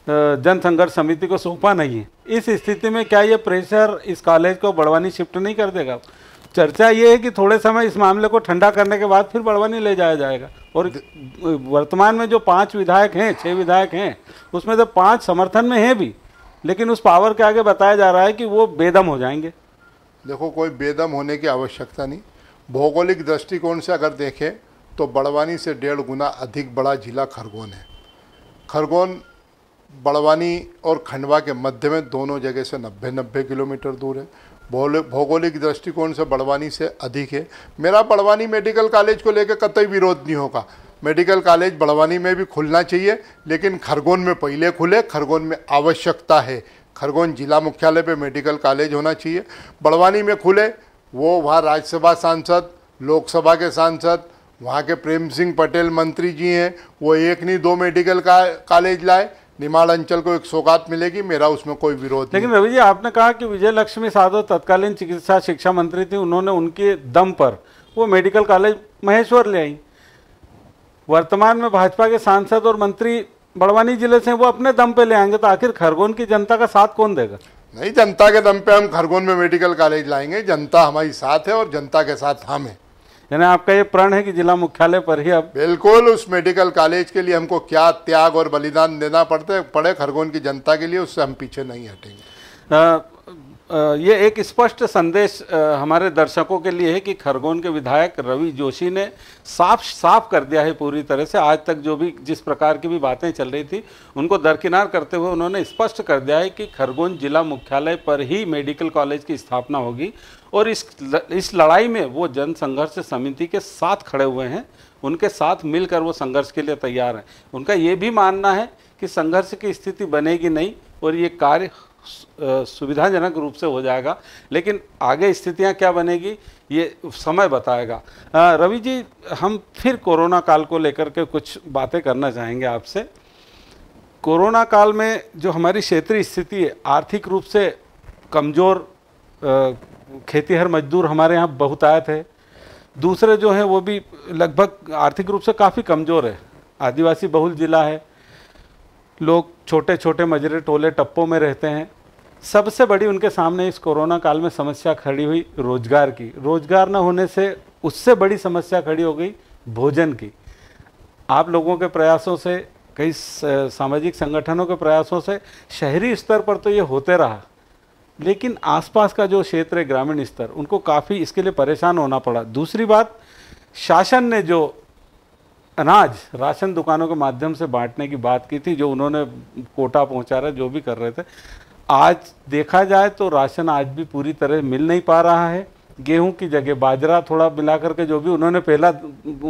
जन संघर्ष समिति को सौंपा नहीं है इस स्थिति में क्या ये प्रेशर इस कॉलेज को बड़वानी शिफ्ट नहीं कर देगा चर्चा ये है कि थोड़े समय इस मामले को ठंडा करने के बाद फिर बड़वानी ले जाया जाएगा और वर्तमान में जो पांच विधायक हैं छह विधायक हैं उसमें से पांच समर्थन में हैं भी लेकिन उस पावर के आगे बताया जा रहा है कि वो बेदम हो जाएंगे देखो कोई बेदम होने की आवश्यकता नहीं भौगोलिक दृष्टिकोण से अगर देखें तो बड़वानी से डेढ़ गुना अधिक बड़ा जिला खरगोन है खरगोन बड़वानी और खंडवा के मध्य में दोनों जगह से नब्बे नब्बे किलोमीटर दूर है भौगोलिक दृष्टिकोण से बड़वानी से अधिक है मेरा बड़वानी मेडिकल कॉलेज को लेकर कतई विरोध नहीं होगा मेडिकल कॉलेज बड़वानी में भी खुलना चाहिए लेकिन खरगोन में पहले खुले खरगोन में आवश्यकता है खरगोन जिला मुख्यालय पे मेडिकल कॉलेज होना चाहिए बड़वानी में खुले वो वहाँ राज्यसभा सांसद लोकसभा के सांसद वहाँ के प्रेम सिंह पटेल मंत्री जी हैं वो एक नहीं दो मेडिकल कॉलेज लाए निमाड़ अंचल को एक सौगात मिलेगी मेरा उसमें कोई विरोध लेकिन रवि जी आपने कहा कि विजय लक्ष्मी साधो तत्कालीन चिकित्सा शिक्षा मंत्री थी उन्होंने उनके दम पर वो मेडिकल कॉलेज महेश्वर ले आई वर्तमान में भाजपा के सांसद और मंत्री बड़वानी जिले से वो अपने दम पे ले आएंगे तो आखिर खरगोन की जनता का साथ कौन देगा नहीं जनता के दम पे हम खरगोन में मेडिकल कॉलेज लाएंगे जनता हमारी साथ है और जनता के साथ हम हैं यानी आपका ये प्रण है कि जिला मुख्यालय पर ही अब बिल्कुल उस मेडिकल कॉलेज के लिए हमको क्या त्याग और बलिदान देना पड़ते पड़े खरगोन की जनता के लिए उससे हम पीछे नहीं हटेंगे ये एक स्पष्ट संदेश हमारे दर्शकों के लिए है कि खरगोन के विधायक रवि जोशी ने साफ साफ कर दिया है पूरी तरह से आज तक जो भी जिस प्रकार की भी बातें चल रही थी उनको दरकिनार करते हुए उन्होंने स्पष्ट कर दिया है कि खरगोन जिला मुख्यालय पर ही मेडिकल कॉलेज की स्थापना होगी और इस इस लड़ाई में वो जन संघर्ष समिति के साथ खड़े हुए हैं उनके साथ मिलकर वो संघर्ष के लिए तैयार हैं उनका ये भी मानना है कि संघर्ष की स्थिति बनेगी नहीं और ये कार्य सुविधाजनक रूप से हो जाएगा लेकिन आगे स्थितियां क्या बनेगी ये समय बताएगा रवि जी हम फिर कोरोना काल को लेकर के कुछ बातें करना चाहेंगे आपसे कोरोना काल में जो हमारी क्षेत्रीय स्थिति आर्थिक रूप से कमज़ोर खेतीहर मजदूर हमारे यहाँ बहुत आए है दूसरे जो हैं वो भी लगभग आर्थिक रूप से काफ़ी कमज़ोर है आदिवासी बहुल ज़िला है लोग छोटे छोटे मजरे टोले टप्पों में रहते हैं सबसे बड़ी उनके सामने इस कोरोना काल में समस्या खड़ी हुई रोजगार की रोजगार न होने से उससे बड़ी समस्या खड़ी हो गई भोजन की आप लोगों के प्रयासों से कई सामाजिक संगठनों के प्रयासों से शहरी स्तर पर तो ये होते रहा लेकिन आसपास का जो क्षेत्र है ग्रामीण स्तर उनको काफ़ी इसके लिए परेशान होना पड़ा दूसरी बात शासन ने जो अनाज राशन दुकानों के माध्यम से बांटने की बात की थी जो उन्होंने कोटा पहुंचा रहे जो भी कर रहे थे आज देखा जाए तो राशन आज भी पूरी तरह मिल नहीं पा रहा है गेहूं की जगह बाजरा थोड़ा मिला करके जो भी उन्होंने पहला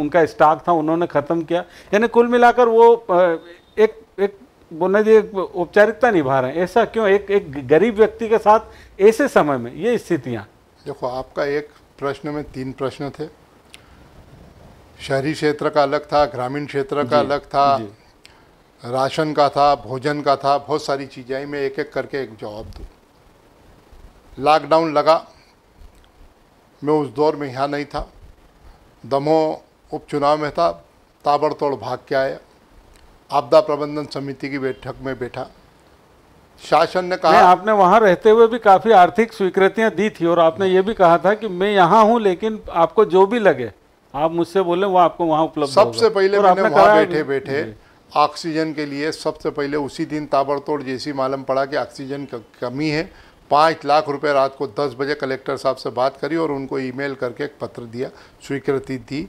उनका स्टॉक था उन्होंने ख़त्म किया यानी कुल मिलाकर वो एक बोलना जी एक औपचारिकता निभा रहे हैं ऐसा क्यों एक एक गरीब व्यक्ति के साथ ऐसे समय में ये स्थितियाँ देखो आपका एक प्रश्न में तीन प्रश्न थे शहरी क्षेत्र का अलग था ग्रामीण क्षेत्र का अलग था राशन का था भोजन का था बहुत सारी चीज़ें मैं एक एक करके एक जवाब दूँ लॉकडाउन लगा मैं उस दौर में यहाँ नहीं था दमो उपचुनाव में था ताबड़तोड़ भाग के आया आपदा प्रबंधन समिति की बैठक में बैठा शासन ने कहा आपने वहां रहते हुए भी काफी आर्थिक स्वीकृतियां दी थी और आपने ये भी कहा था कि मैं यहाँ हूँ लेकिन आपको जो भी लगे आप मुझसे बोले वो आपको वहाँ उपलब्ध सबसे पहले मैंने वहाँ बैठे बैठे ऑक्सीजन के लिए सबसे पहले उसी दिन ताबड़तोड़ जैसी मालूम पड़ा कि ऑक्सीजन कमी है पाँच लाख रुपए रात को दस बजे कलेक्टर साहब से बात करी और उनको ईमेल करके एक पत्र दिया स्वीकृति दी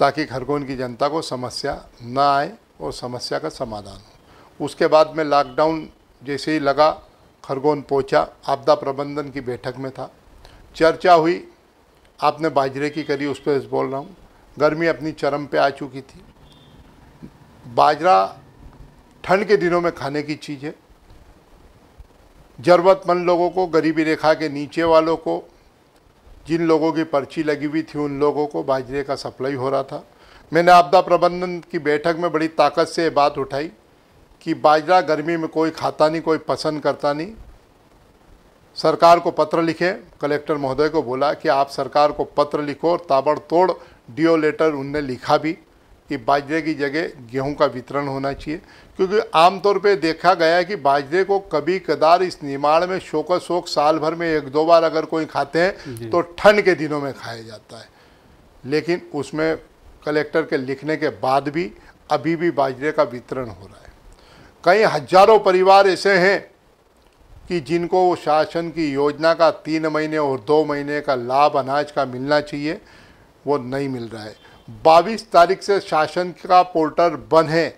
ताकि खरगोन की जनता को समस्या ना आए और समस्या का समाधान हो उसके बाद में लॉकडाउन जैसे ही लगा खरगोन पहुंचा आपदा प्रबंधन की बैठक में था चर्चा हुई आपने बाजरे की करी उस पर बोल रहा हूँ गर्मी अपनी चरम पे आ चुकी थी बाजरा ठंड के दिनों में खाने की चीज़ है ज़रूरतमंद लोगों को गरीबी रेखा के नीचे वालों को जिन लोगों की पर्ची लगी हुई थी उन लोगों को बाजरे का सप्लाई हो रहा था मैंने आपदा प्रबंधन की बैठक में बड़ी ताकत से ये बात उठाई कि बाजरा गर्मी में कोई खाता नहीं कोई पसंद करता नहीं सरकार को पत्र लिखे कलेक्टर महोदय को बोला कि आप सरकार को पत्र लिखो और ताबड़तोड़ डीओ लेटर उनने लिखा भी कि बाजरे की जगह गेहूं का वितरण होना चाहिए क्योंकि आमतौर पे देखा गया है कि बाजरे को कभी कदार इस निर्माण में शोक शोक साल भर में एक दो बार अगर कोई खाते हैं तो ठंड के दिनों में खाया जाता है लेकिन उसमें कलेक्टर के लिखने के बाद भी अभी भी बाजरे का वितरण हो रहा है कई हजारों परिवार ऐसे हैं कि जिनको शासन की योजना का तीन महीने और दो महीने का लाभ अनाज का मिलना चाहिए वो नहीं मिल रहा है बाईस तारीख से शासन का पोर्टल बंद है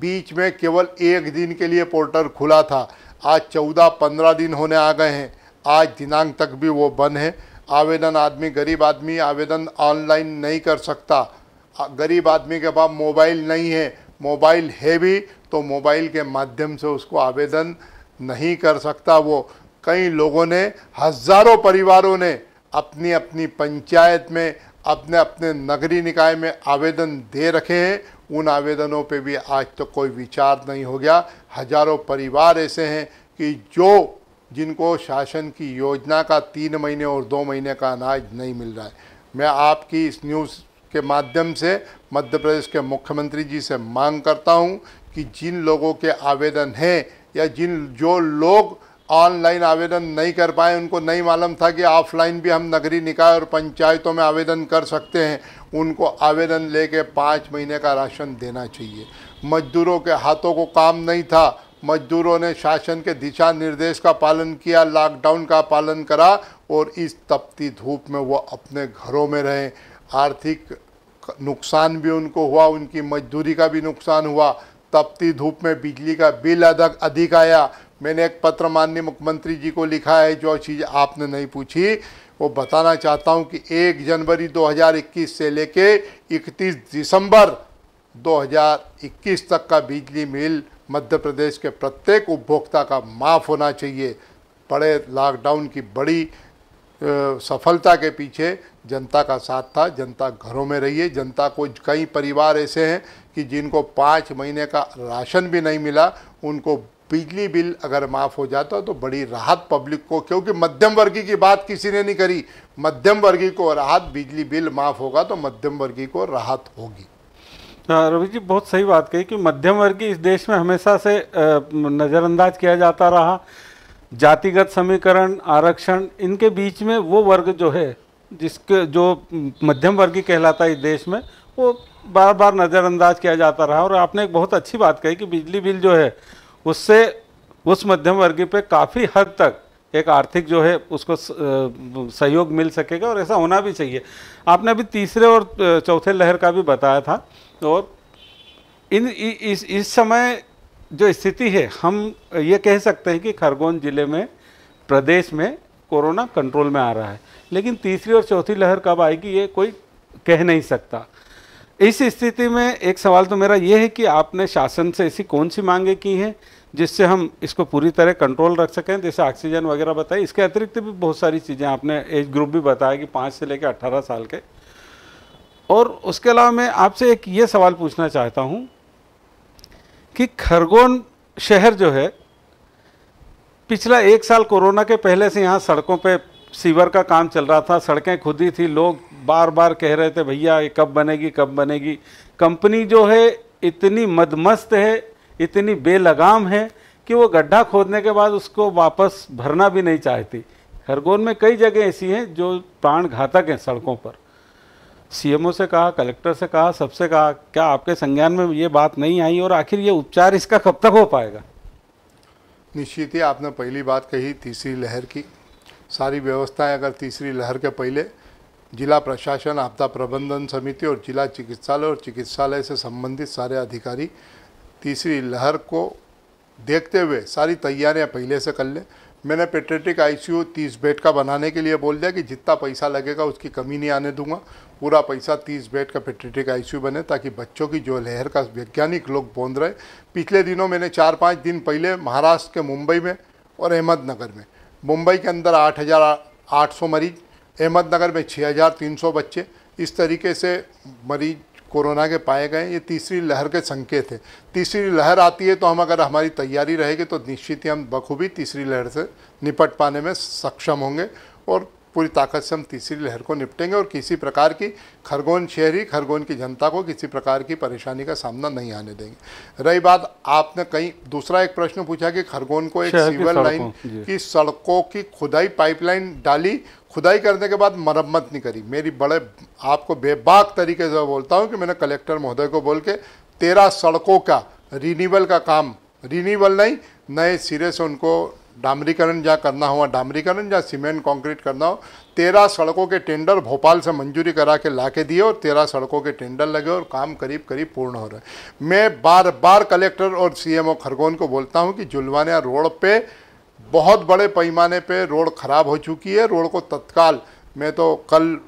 बीच में केवल एक दिन के लिए पोर्टल खुला था आज चौदह पंद्रह दिन होने आ गए हैं आज दिनांक तक भी वो बंद है आवेदन आदमी गरीब आदमी आवेदन ऑनलाइन नहीं कर सकता गरीब आदमी के पास मोबाइल नहीं है मोबाइल है भी तो मोबाइल के माध्यम से उसको आवेदन नहीं कर सकता वो कई लोगों ने हज़ारों परिवारों ने अपनी अपनी पंचायत में अपने अपने नगरीय निकाय में आवेदन दे रखे हैं उन आवेदनों पे भी आज तक तो कोई विचार नहीं हो गया हजारों परिवार ऐसे हैं कि जो जिनको शासन की योजना का तीन महीने और दो महीने का अनाज नहीं मिल रहा है मैं आपकी इस न्यूज़ के माध्यम से मध्य प्रदेश के मुख्यमंत्री जी से मांग करता हूं कि जिन लोगों के आवेदन हैं या जिन जो लोग ऑनलाइन आवेदन नहीं कर पाए उनको नहीं मालूम था कि ऑफलाइन भी हम नगरीय निकाय और पंचायतों में आवेदन कर सकते हैं उनको आवेदन लेके पाँच महीने का राशन देना चाहिए मजदूरों के हाथों को काम नहीं था मजदूरों ने शासन के दिशा निर्देश का पालन किया लॉकडाउन का पालन करा और इस तपती धूप में वो अपने घरों में रहे आर्थिक नुकसान भी उनको हुआ उनकी मजदूरी का भी नुकसान हुआ तपती धूप में बिजली का बिल अधिक अधिक आया मैंने एक पत्र माननीय मुख्यमंत्री जी को लिखा है जो चीज़ आपने नहीं पूछी वो बताना चाहता हूँ कि एक जनवरी 2021 से लेके 31 दिसंबर 2021 तक का बिजली मिल मध्य प्रदेश के प्रत्येक उपभोक्ता का माफ़ होना चाहिए बड़े लॉकडाउन की बड़ी सफलता के पीछे जनता का साथ था जनता घरों में रही है जनता को कई परिवार ऐसे हैं कि जिनको पाँच महीने का राशन भी नहीं मिला उनको बिजली बिल अगर माफ़ हो जाता तो बड़ी राहत पब्लिक को क्योंकि मध्यम वर्गी की बात किसी ने नहीं करी मध्यम वर्गी को राहत बिजली बिल माफ़ होगा तो मध्यम वर्गी को राहत होगी रवि जी बहुत सही बात कही कि मध्यम वर्गीय इस देश में हमेशा से नज़रअंदाज किया जाता रहा जातिगत समीकरण आरक्षण इनके बीच में वो वर्ग जो है जिसके जो मध्यम वर्गीय कहलाता है इस देश में वो बार बार नज़रअंदाज किया जाता रहा और आपने एक बहुत अच्छी बात कही कि बिजली बिल जो है उससे उस मध्यम वर्गीय पे काफ़ी हद तक एक आर्थिक जो है उसको सहयोग मिल सकेगा और ऐसा होना भी चाहिए आपने अभी तीसरे और चौथे लहर का भी बताया था और तो इन इ, इस इस समय जो स्थिति है हम ये कह सकते हैं कि खरगोन ज़िले में प्रदेश में कोरोना कंट्रोल में आ रहा है लेकिन तीसरी और चौथी लहर कब आएगी ये कोई कह नहीं सकता इस स्थिति में एक सवाल तो मेरा ये है कि आपने शासन से ऐसी कौन सी मांगे की हैं जिससे हम इसको पूरी तरह कंट्रोल रख सकें जैसे ऑक्सीजन वगैरह बताए इसके अतिरिक्त भी बहुत सारी चीज़ें आपने एज ग्रुप भी बताया कि पाँच से लेकर अट्ठारह साल के और उसके अलावा मैं आपसे एक ये सवाल पूछना चाहता हूँ कि खरगोन शहर जो है पिछला एक साल कोरोना के पहले से यहाँ सड़कों पे सीवर का काम चल रहा था सड़कें खुदी थी लोग बार बार कह रहे थे भैया ये कब बनेगी कब बनेगी कंपनी जो है इतनी मदमस्त है इतनी बेलगाम है कि वो गड्ढा खोदने के बाद उसको वापस भरना भी नहीं चाहती खरगोन में कई जगह ऐसी हैं जो प्राण घातक हैं सड़कों पर सीएमओ से कहा कलेक्टर से कहा सबसे कहा क्या आपके संज्ञान में ये बात नहीं आई और आखिर ये उपचार इसका कब तक हो पाएगा निश्चित ही आपने पहली बात कही तीसरी लहर की सारी व्यवस्थाएं अगर तीसरी लहर के पहले जिला प्रशासन आपदा प्रबंधन समिति और जिला चिकित्सालय और चिकित्सालय से संबंधित सारे अधिकारी तीसरी लहर को देखते हुए सारी तैयारियां पहले से कर लें मैंने पेट्रेटिक आईसीयू 30 बेड का बनाने के लिए बोल दिया कि जितना पैसा लगेगा उसकी कमी नहीं आने दूंगा पूरा पैसा 30 बेड का पेट्रेटिक आईसीयू बने ताकि बच्चों की जो लहर का वैज्ञानिक लोग बोंद रहे पिछले दिनों मैंने चार पाँच दिन पहले महाराष्ट्र के मुंबई में और अहमदनगर में मुंबई के अंदर आठ हज़ार मरीज अहमदनगर में छः बच्चे इस तरीके से मरीज कोरोना के पाए गए ये तीसरी लहर के संकेत है तीसरी लहर आती है तो हम अगर हमारी तैयारी रहेगी तो निश्चित ही हम बखूबी तीसरी लहर से निपट पाने में सक्षम होंगे और पूरी ताकत से हम तीसरी लहर को निपटेंगे और किसी प्रकार की खरगोन शहरी खरगोन की जनता को किसी प्रकार की परेशानी का सामना नहीं आने देंगे रही बात आपने कहीं दूसरा एक प्रश्न पूछा कि खरगोन को एक सिविल लाइन की सड़कों की खुदाई पाइपलाइन डाली खुदाई करने के बाद मरम्मत नहीं करी मेरी बड़े आपको बेबाक तरीके से बोलता हूँ कि मैंने कलेक्टर महोदय को बोल के तेरह सड़कों का रीनीवल का काम रीनीवल नहीं नए सिरे से उनको डामरीकरण जहाँ करना हुआ डामरीकरण जहाँ सीमेंट कंक्रीट करना हो तेरह सड़कों के टेंडर भोपाल से मंजूरी करा के ला के दिए और तेरह सड़कों के टेंडर लगे और काम करीब करीब पूर्ण हो रहा है मैं बार बार कलेक्टर और सीएमओ खरगोन को बोलता हूँ कि जुलवानिया रोड पर बहुत बड़े पैमाने पे रोड ख़राब हो चुकी है रोड को तत्काल मैं तो कल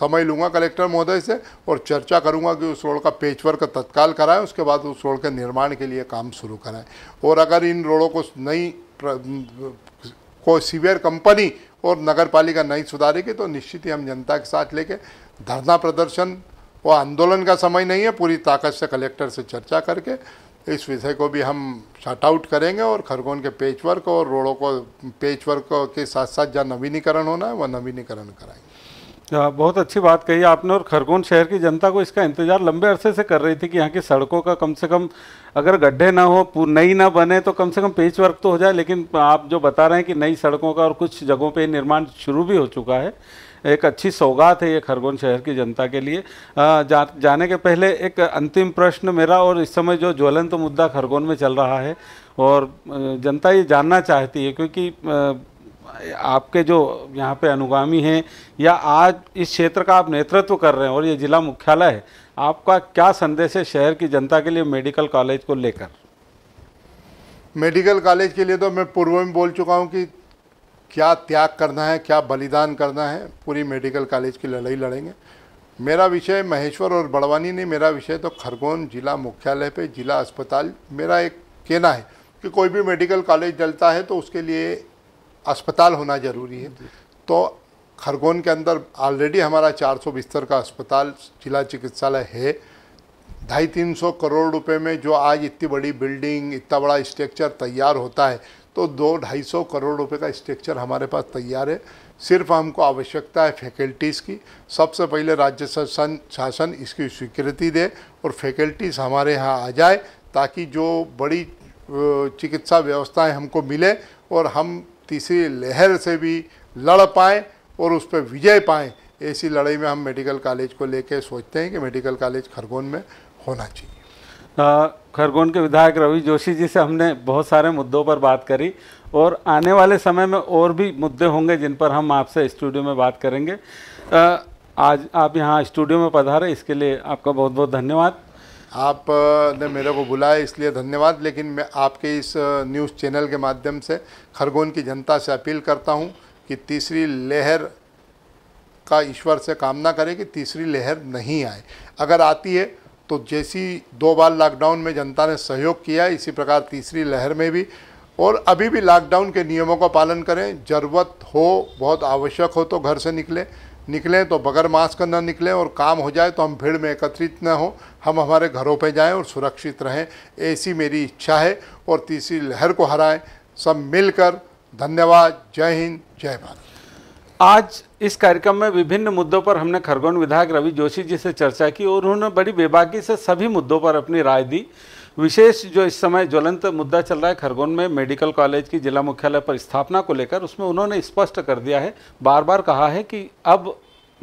समय लूँगा कलेक्टर महोदय से और चर्चा करूँगा कि उस रोड का पेचवर्क वर्क तत्काल कराएं उसके बाद उस रोड के निर्माण के लिए काम शुरू कराएं और अगर इन रोडों को नई को सीवियर कंपनी और नगर पालिका नहीं सुधारेगी तो निश्चित ही हम जनता के साथ लेके धरना प्रदर्शन व आंदोलन का समय नहीं है पूरी ताकत से कलेक्टर से चर्चा करके इस विषय को भी हम शॉर्ट आउट करेंगे और खरगोन के पेच वर्क और रोडों को पेच वर्क के साथ साथ जहाँ नवीनीकरण होना है वह नवीनीकरण कराएंगे हाँ, बहुत अच्छी बात कही आपने और खरगोन शहर की जनता को इसका इंतजार लंबे अरसे से कर रही थी कि यहाँ की सड़कों का कम से कम अगर गड्ढे ना हो नई ना बने तो कम से कम पेच वर्क तो हो जाए लेकिन आप जो बता रहे हैं कि नई सड़कों का और कुछ जगहों पर निर्माण शुरू भी हो चुका है एक अच्छी सौगात है ये खरगोन शहर की जनता के लिए जा, जाने के पहले एक अंतिम प्रश्न मेरा और इस समय जो ज्वलंत तो मुद्दा खरगोन में चल रहा है और जनता ये जानना चाहती है क्योंकि आपके जो यहाँ पे अनुगामी हैं या आज इस क्षेत्र का आप नेतृत्व कर रहे हैं और ये जिला मुख्यालय है आपका क्या संदेश है शहर की जनता के लिए मेडिकल कॉलेज को लेकर मेडिकल कॉलेज के लिए तो मैं पूर्व में बोल चुका हूँ कि क्या त्याग करना है क्या बलिदान करना है पूरी मेडिकल कॉलेज की लड़ाई लड़ेंगे मेरा विषय महेश्वर और बड़वानी नहीं मेरा विषय तो खरगोन जिला मुख्यालय पे जिला अस्पताल मेरा एक कहना है कि कोई भी मेडिकल कॉलेज डलता है तो उसके लिए अस्पताल होना ज़रूरी है तो खरगोन के अंदर ऑलरेडी हमारा 400 बिस्तर का अस्पताल जिला चिकित्सालय है ढाई तीन सौ करोड़ रुपए में जो आज इतनी बड़ी बिल्डिंग इतना बड़ा स्ट्रक्चर तैयार होता है तो दो ढाई सौ करोड़ रुपए का स्ट्रक्चर हमारे पास तैयार है सिर्फ हमको आवश्यकता है फैकल्टीज़ की सबसे पहले राज्य शासन शासन इसकी स्वीकृति दे और फैकल्टीज़ हमारे यहाँ आ जाए ताकि जो बड़ी चिकित्सा व्यवस्थाएं हमको मिले और हम तीसरी लहर से भी लड़ पाएँ और उस पर विजय पाएँ ऐसी लड़ाई में हम मेडिकल कॉलेज को लेकर सोचते हैं कि मेडिकल कॉलेज खरगोन में होना चाहिए खरगोन के विधायक रवि जोशी जी से हमने बहुत सारे मुद्दों पर बात करी और आने वाले समय में और भी मुद्दे होंगे जिन पर हम आपसे स्टूडियो में बात करेंगे आज आप यहाँ स्टूडियो में पधारे इसके लिए आपका बहुत बहुत धन्यवाद आप ने मेरे को बुलाया इसलिए धन्यवाद लेकिन मैं आपके इस न्यूज़ चैनल के माध्यम से खरगोन की जनता से अपील करता हूँ कि तीसरी लहर का ईश्वर से कामना करें कि तीसरी लहर नहीं आए अगर आती है तो जैसी दो बार लॉकडाउन में जनता ने सहयोग किया इसी प्रकार तीसरी लहर में भी और अभी भी लॉकडाउन के नियमों का पालन करें ज़रूरत हो बहुत आवश्यक हो तो घर से निकलें निकलें तो बगैर मास्क न निकलें और काम हो जाए तो हम भीड़ में एकत्रित न हो हम हमारे घरों पर जाएं और सुरक्षित रहें ऐसी मेरी इच्छा है और तीसरी लहर को हराएं सब मिलकर धन्यवाद जय हिंद जय भारत आज इस कार्यक्रम में विभिन्न मुद्दों पर हमने खरगोन विधायक रवि जोशी जी से चर्चा की और उन्होंने बड़ी बेबाकी से सभी मुद्दों पर अपनी राय दी विशेष जो इस समय ज्वलंत मुद्दा चल रहा है खरगोन में मेडिकल कॉलेज की जिला मुख्यालय पर स्थापना को लेकर उसमें उन्होंने स्पष्ट कर दिया है बार बार कहा है कि अब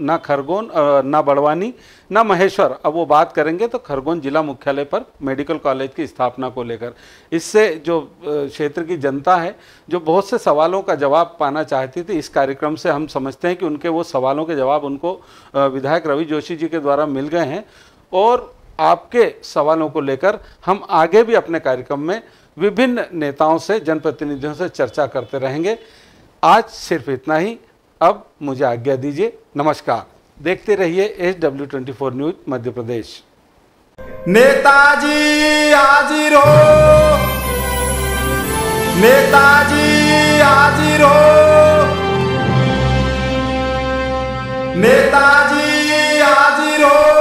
ना खरगोन ना बड़वानी ना महेश्वर अब वो बात करेंगे तो खरगोन जिला मुख्यालय पर मेडिकल कॉलेज की स्थापना को लेकर इससे जो क्षेत्र की जनता है जो बहुत से सवालों का जवाब पाना चाहती थी इस कार्यक्रम से हम समझते हैं कि उनके वो सवालों के जवाब उनको विधायक रवि जोशी जी के द्वारा मिल गए हैं और आपके सवालों को लेकर हम आगे भी अपने कार्यक्रम में विभिन्न नेताओं से जनप्रतिनिधियों से चर्चा करते रहेंगे आज सिर्फ इतना ही अब मुझे आज्ञा दीजिए नमस्कार देखते रहिए H W twenty four news Madhya Pradesh नेताजी हाजिर हो नेताजी हाजिर हो नेताजी हाजिर हो